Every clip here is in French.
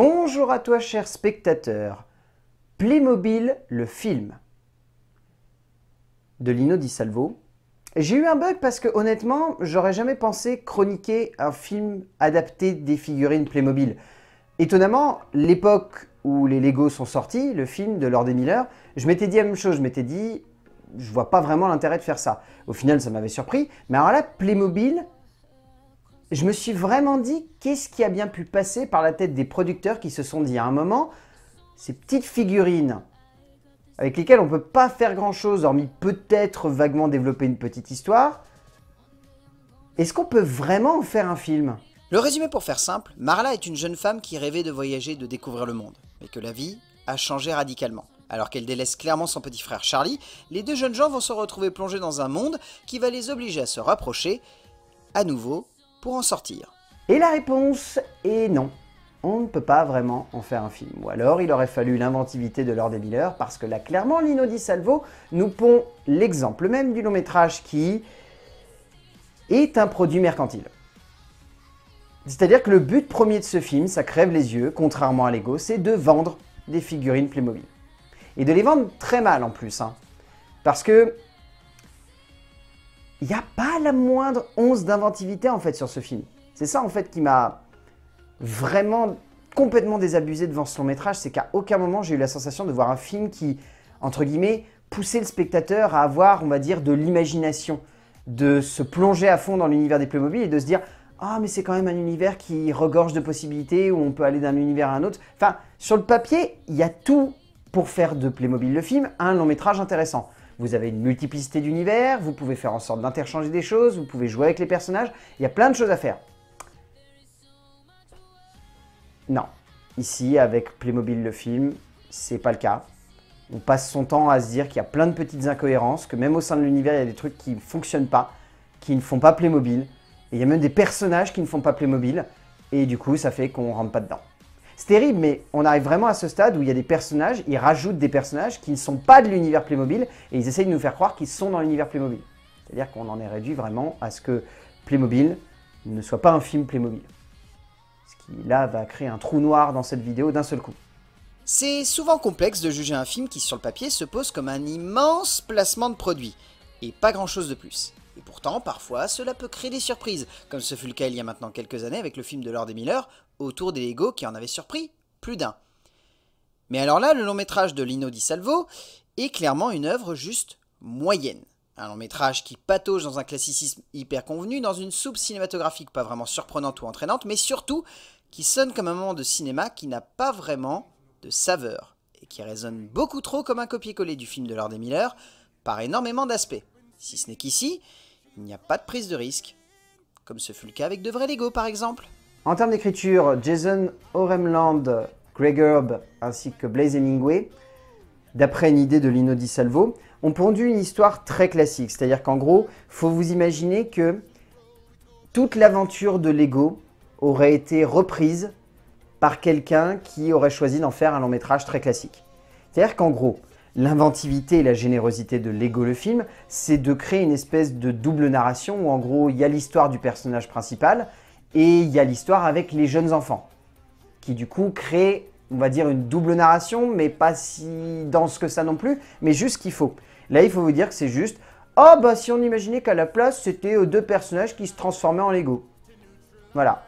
Bonjour à toi cher spectateur. Playmobil, le film. De Lino Di Salvo. J'ai eu un bug parce que honnêtement, j'aurais jamais pensé chroniquer un film adapté des figurines Playmobil. Étonnamment, l'époque où les Lego sont sortis, le film de Lord et Miller, je m'étais dit la même chose, je m'étais dit je vois pas vraiment l'intérêt de faire ça. Au final, ça m'avait surpris, mais alors là Playmobil, je me suis vraiment dit qu'est-ce qui a bien pu passer par la tête des producteurs qui se sont dit à un moment, ces petites figurines avec lesquelles on ne peut pas faire grand-chose, hormis peut-être vaguement développer une petite histoire, est-ce qu'on peut vraiment en faire un film Le résumé pour faire simple, Marla est une jeune femme qui rêvait de voyager et de découvrir le monde, mais que la vie a changé radicalement. Alors qu'elle délaisse clairement son petit frère Charlie, les deux jeunes gens vont se retrouver plongés dans un monde qui va les obliger à se rapprocher à nouveau en sortir Et la réponse est non. On ne peut pas vraiment en faire un film. Ou alors il aurait fallu l'inventivité de Lord et Miller, parce que là clairement Lino Di Salvo nous pond l'exemple même du long métrage qui est un produit mercantile. C'est-à-dire que le but premier de ce film, ça crève les yeux, contrairement à Lego, c'est de vendre des figurines Playmobil. Et de les vendre très mal en plus. Hein. Parce que il n'y a pas la moindre once d'inventivité en fait sur ce film. C'est ça en fait qui m'a vraiment complètement désabusé devant ce long métrage, c'est qu'à aucun moment j'ai eu la sensation de voir un film qui, entre guillemets, poussait le spectateur à avoir, on va dire, de l'imagination, de se plonger à fond dans l'univers des Playmobil et de se dire ah mais c'est quand même un univers qui regorge de possibilités où on peut aller d'un univers à un autre. Enfin, sur le papier, il y a tout pour faire de Playmobil le film un long métrage intéressant. Vous avez une multiplicité d'univers, vous pouvez faire en sorte d'interchanger des choses, vous pouvez jouer avec les personnages, il y a plein de choses à faire. Non. Ici, avec Playmobil le film, c'est pas le cas. On passe son temps à se dire qu'il y a plein de petites incohérences, que même au sein de l'univers, il y a des trucs qui ne fonctionnent pas, qui ne font pas Playmobil. Et il y a même des personnages qui ne font pas Playmobil. Et du coup, ça fait qu'on rentre pas dedans. C'est terrible, mais on arrive vraiment à ce stade où il y a des personnages, ils rajoutent des personnages qui ne sont pas de l'univers Playmobil et ils essayent de nous faire croire qu'ils sont dans l'univers Playmobil. C'est-à-dire qu'on en est réduit vraiment à ce que Playmobil ne soit pas un film Playmobil. Ce qui, là, va créer un trou noir dans cette vidéo d'un seul coup. C'est souvent complexe de juger un film qui, sur le papier, se pose comme un immense placement de produits, et pas grand-chose de plus. Et pourtant, parfois, cela peut créer des surprises, comme ce fut le cas il y a maintenant quelques années avec le film de Lord et Miller, autour des Lego qui en avaient surpris plus d'un. Mais alors là, le long métrage de Lino Di Salvo est clairement une œuvre juste moyenne. Un long métrage qui patauge dans un classicisme hyper convenu, dans une soupe cinématographique pas vraiment surprenante ou entraînante, mais surtout qui sonne comme un moment de cinéma qui n'a pas vraiment de saveur, et qui résonne beaucoup trop comme un copier-coller du film de Lord et Miller par énormément d'aspects. Si ce n'est qu'ici, il n'y a pas de prise de risque, comme ce fut le cas avec de vrais Lego par exemple. En termes d'écriture, Jason Oremland, Greg Herb ainsi que Blaze Hemingway, d'après une idée de Lino Di Salvo, ont pondu une histoire très classique. C'est-à-dire qu'en gros, faut vous imaginer que toute l'aventure de Lego aurait été reprise par quelqu'un qui aurait choisi d'en faire un long métrage très classique. C'est-à-dire qu'en gros, l'inventivité et la générosité de Lego le film, c'est de créer une espèce de double narration où en gros il y a l'histoire du personnage principal et il y a l'histoire avec les jeunes enfants, qui du coup crée, on va dire, une double narration, mais pas si dense que ça non plus, mais juste ce qu'il faut. Là, il faut vous dire que c'est juste, oh bah si on imaginait qu'à la place, c'était euh, deux personnages qui se transformaient en Lego. Voilà,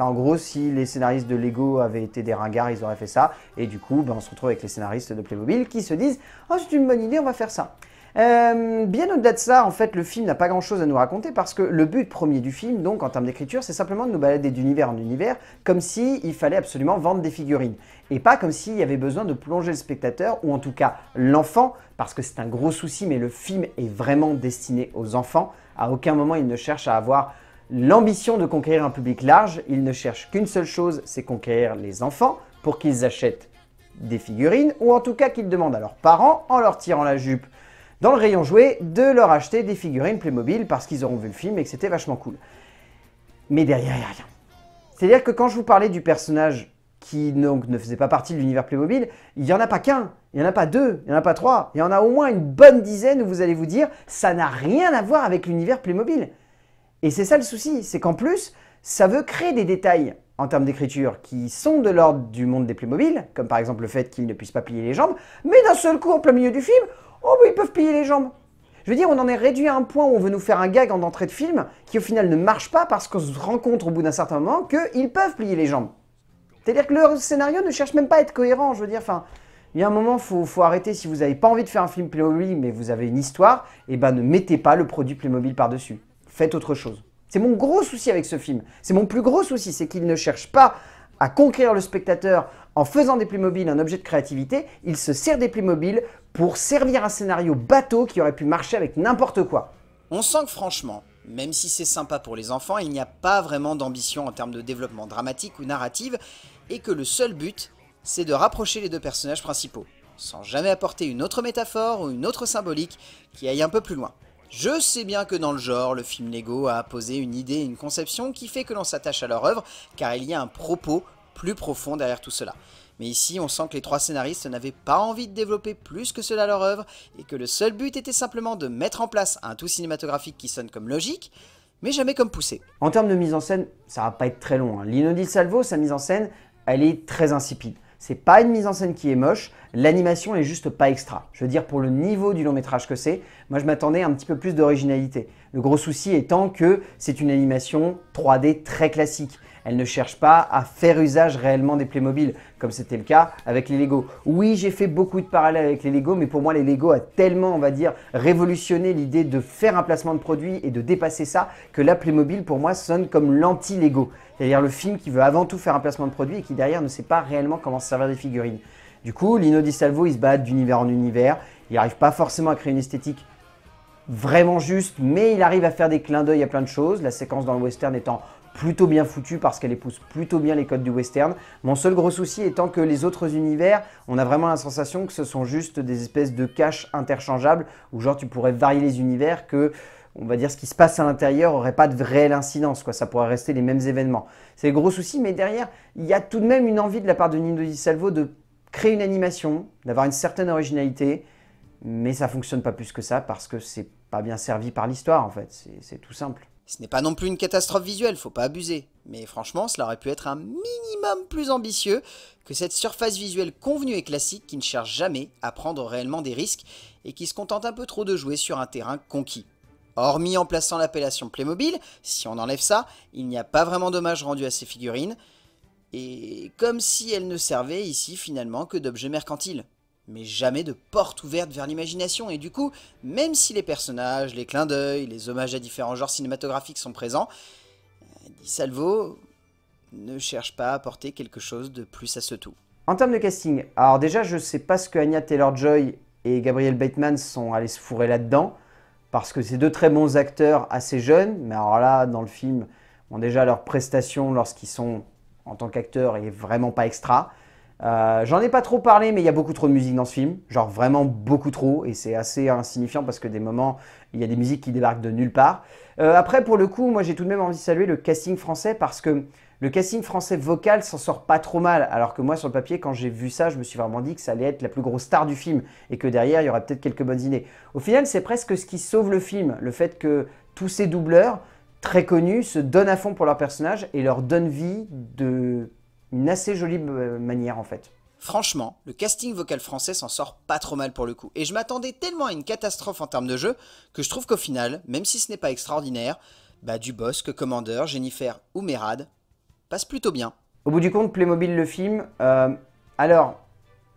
en gros, si les scénaristes de Lego avaient été des ringards, ils auraient fait ça. Et du coup, ben, on se retrouve avec les scénaristes de Playmobil qui se disent « Oh, c'est une bonne idée, on va faire ça euh, ». bien au-delà de ça, en fait, le film n'a pas grand-chose à nous raconter parce que le but premier du film, donc en termes d'écriture, c'est simplement de nous balader d'univers en univers, comme si fallait absolument vendre des figurines, et pas comme s'il y avait besoin de plonger le spectateur ou en tout cas l'enfant, parce que c'est un gros souci. Mais le film est vraiment destiné aux enfants. À aucun moment il ne cherche à avoir l'ambition de conquérir un public large, ils ne cherchent qu'une seule chose, c'est conquérir les enfants pour qu'ils achètent des figurines ou en tout cas qu'ils demandent à leurs parents en leur tirant la jupe dans le rayon jouet de leur acheter des figurines Playmobil parce qu'ils auront vu le film et que c'était vachement cool. Mais derrière, il n'y a rien. C'est-à-dire que quand je vous parlais du personnage qui ne faisait pas partie de l'univers Playmobil, il n'y en a pas qu'un, il n'y en a pas deux, il n'y en a pas trois, il y en a au moins une bonne dizaine où vous allez vous dire ça n'a rien à voir avec l'univers Playmobil. Et c'est ça le souci, c'est qu'en plus, ça veut créer des détails en termes d'écriture qui sont de l'ordre du monde des Playmobil, comme par exemple le fait qu'ils ne puissent pas plier les jambes, mais d'un seul coup, en plein milieu du film, oh, ils peuvent plier les jambes. Je veux dire, on en est réduit à un point où on veut nous faire un gag en entrée de film qui au final ne marche pas parce qu'on se rend compte au bout d'un certain moment qu'ils peuvent plier les jambes. C'est-à-dire que le scénario ne cherche même pas à être cohérent, je veux dire, enfin, il y a un moment, il faut, arrêter. Si vous n'avez pas envie de faire un film Playmobil, mais vous avez une histoire, et eh ben ne mettez pas le produit Playmobil par-dessus autre chose. C'est mon gros souci avec ce film. C'est mon plus gros souci, c'est qu'il ne cherche pas à conquérir le spectateur en faisant des mobiles un objet de créativité. Il se sert des mobiles pour servir un scénario bateau qui aurait pu marcher avec n'importe quoi. On sent que franchement, même si c'est sympa pour les enfants, il n'y a pas vraiment d'ambition en termes de développement dramatique ou narrative, et que le seul but, c'est de rapprocher les deux personnages principaux, sans jamais apporter une autre métaphore ou une autre symbolique qui aille un peu plus loin. Je sais bien que dans le genre, le film Lego a posé une idée et une conception qui fait que l'on s'attache à leur œuvre, car il y a un propos plus profond derrière tout cela. Mais ici, on sent que les trois scénaristes n'avaient pas envie de développer plus que cela leur œuvre, et que le seul but était simplement de mettre en place un tout cinématographique qui sonne comme logique, mais jamais comme poussé. En termes de mise en scène, ça va pas être très long. Hein. Lino Di Salvo, sa mise en scène, elle est très insipide. C'est pas une mise en scène qui est moche, l'animation est juste pas extra. Je veux dire, pour le niveau du long métrage que c'est, moi je m'attendais un petit peu plus d'originalité. Le gros souci étant que c'est une animation 3D très classique. Elle ne cherche pas à faire usage réellement des Playmobil, comme c'était le cas avec les Lego. Oui, j'ai fait beaucoup de parallèles avec les Lego, mais pour moi, les Lego a tellement, on va dire, révolutionné l'idée de faire un placement de produit et de dépasser ça, que la Playmobil, pour moi, sonne comme l'anti-Lego. C'est-à-dire le film qui veut avant tout faire un placement de produit et qui derrière ne sait pas réellement comment se servir des figurines. Du coup, Lino Di Salvo, il se bat d'univers en univers. Il n'arrive pas forcément à créer une esthétique vraiment juste, mais il arrive à faire des clins d'œil à plein de choses. La séquence dans le western étant plutôt bien foutue parce qu'elle épouse plutôt bien les codes du western. Mon seul gros souci étant que les autres univers, on a vraiment la sensation que ce sont juste des espèces de caches interchangeables où genre tu pourrais varier les univers que on va dire ce qui se passe à l'intérieur n'aurait pas de vraie incidence quoi, ça pourrait rester les mêmes événements. C'est le gros souci mais derrière, il y a tout de même une envie de la part de Nino Di Salvo de créer une animation, d'avoir une certaine originalité mais ça fonctionne pas plus que ça parce que c'est pas bien servi par l'histoire en fait, c'est tout simple. Ce n'est pas non plus une catastrophe visuelle, faut pas abuser. Mais franchement, cela aurait pu être un minimum plus ambitieux que cette surface visuelle convenue et classique qui ne cherche jamais à prendre réellement des risques et qui se contente un peu trop de jouer sur un terrain conquis. Hormis en plaçant l'appellation Playmobil, si on enlève ça, il n'y a pas vraiment d'hommage rendu à ces figurines, et comme si elles ne servaient ici finalement que d'objets mercantiles mais jamais de porte ouverte vers l'imagination, et du coup, même si les personnages, les clins d'œil, les hommages à différents genres cinématographiques sont présents, euh, Di Salvo ne cherche pas à apporter quelque chose de plus à ce tout. En termes de casting, alors déjà, je ne sais pas ce que Anya Taylor-Joy et Gabriel Bateman sont allés se fourrer là-dedans, parce que c'est deux très bons acteurs assez jeunes, mais alors là, dans le film, ont déjà leur prestation lorsqu'ils sont en tant qu'acteurs et vraiment pas extra. Euh, j'en ai pas trop parlé, mais il y a beaucoup trop de musique dans ce film. Genre vraiment beaucoup trop. Et c'est assez insignifiant parce que des moments, il y a des musiques qui débarquent de nulle part. Euh, après, pour le coup, moi j'ai tout de même envie de saluer le casting français parce que le casting français vocal s'en sort pas trop mal. Alors que moi, sur le papier, quand j'ai vu ça, je me suis vraiment dit que ça allait être la plus grosse star du film et que derrière, il y aurait peut-être quelques bonnes idées. Au final, c'est presque ce qui sauve le film. Le fait que tous ces doubleurs très connus se donnent à fond pour leur personnage et leur donnent vie de une assez jolie euh, manière en fait. Franchement, le casting vocal français s'en sort pas trop mal pour le coup, et je m'attendais tellement à une catastrophe en termes de jeu que je trouve qu'au final, même si ce n'est pas extraordinaire, bah que Commander, Jennifer ou Merad passe plutôt bien. Au bout du compte, Playmobil le film, euh, alors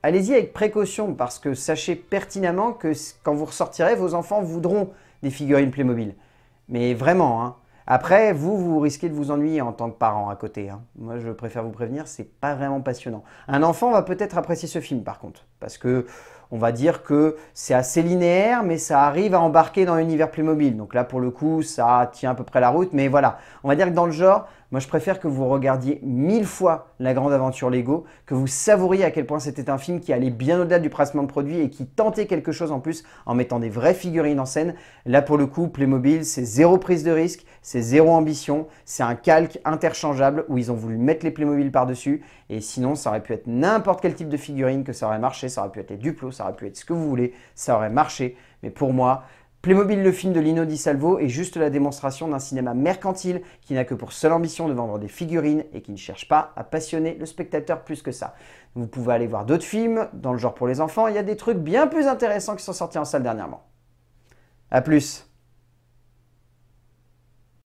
allez-y avec précaution parce que sachez pertinemment que quand vous ressortirez, vos enfants voudront des figurines Playmobil. Mais vraiment, hein, après, vous, vous risquez de vous ennuyer en tant que parent à côté. Hein. Moi, je préfère vous prévenir, c'est pas vraiment passionnant. Un enfant va peut-être apprécier ce film, par contre, parce que on va dire que c'est assez linéaire, mais ça arrive à embarquer dans l'univers Playmobil. Donc là, pour le coup, ça tient à peu près la route, mais voilà. On va dire que dans le genre, moi, je préfère que vous regardiez mille fois La Grande Aventure Lego, que vous savouriez à quel point c'était un film qui allait bien au-delà du placement de produit et qui tentait quelque chose en plus en mettant des vraies figurines en scène. Là, pour le coup, Playmobil, c'est zéro prise de risque, c'est zéro ambition, c'est un calque interchangeable où ils ont voulu mettre les Playmobil par-dessus. Et sinon, ça aurait pu être n'importe quel type de figurine que ça aurait marché, ça aurait pu être les Duplo, ça ça aurait pu être ce que vous voulez, ça aurait marché. Mais pour moi, Playmobil, le film de Lino Di Salvo, est juste la démonstration d'un cinéma mercantile qui n'a que pour seule ambition de vendre des figurines et qui ne cherche pas à passionner le spectateur plus que ça. Vous pouvez aller voir d'autres films dans le genre pour les enfants, il y a des trucs bien plus intéressants qui sont sortis en salle dernièrement. A plus